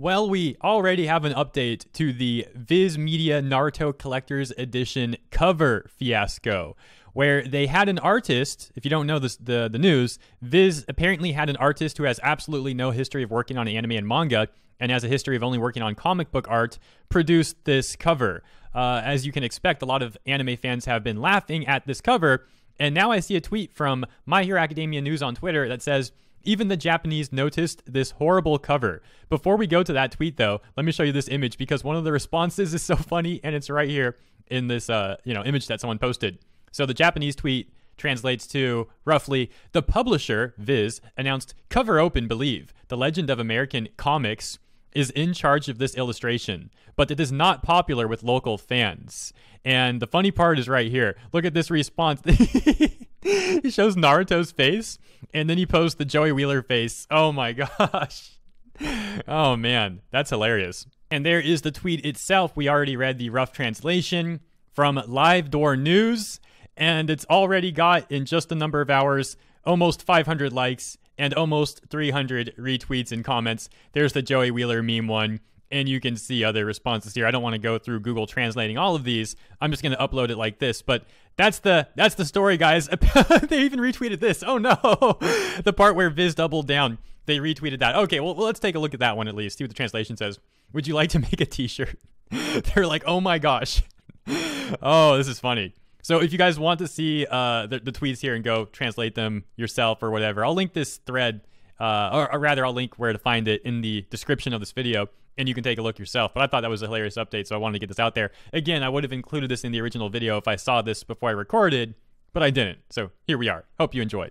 Well, we already have an update to the Viz Media Naruto Collector's Edition cover fiasco, where they had an artist. If you don't know this, the, the news, Viz apparently had an artist who has absolutely no history of working on anime and manga and has a history of only working on comic book art, produced this cover. Uh, as you can expect, a lot of anime fans have been laughing at this cover and now I see a tweet from My Hero Academia News on Twitter that says, even the Japanese noticed this horrible cover. Before we go to that tweet, though, let me show you this image because one of the responses is so funny, and it's right here in this uh, you know image that someone posted. So the Japanese tweet translates to roughly the publisher Viz announced cover open believe the legend of American comics is in charge of this illustration, but it is not popular with local fans. And the funny part is right here. Look at this response. he shows Naruto's face, and then he posts the Joey Wheeler face. Oh my gosh. Oh man, that's hilarious. And there is the tweet itself. We already read the rough translation from Live Door News, and it's already got, in just a number of hours, almost 500 likes and almost 300 retweets and comments. There's the Joey Wheeler meme one, and you can see other responses here. I don't want to go through Google translating all of these. I'm just going to upload it like this, but that's the that's the story guys. they even retweeted this. Oh no. the part where Viz doubled down. They retweeted that. Okay, well let's take a look at that one at least. See what the translation says. Would you like to make a t-shirt? They're like, "Oh my gosh." oh, this is funny. So if you guys want to see uh, the, the, tweets here and go translate them yourself or whatever, I'll link this thread, uh, or, or, rather, I'll link where to find it in the description of this video, and you can take a look yourself. But I thought that was a hilarious update, so I wanted to get this out there. Again, I would have included this in the original video if I saw this before I recorded, but I didn't. So here we are. Hope you enjoyed.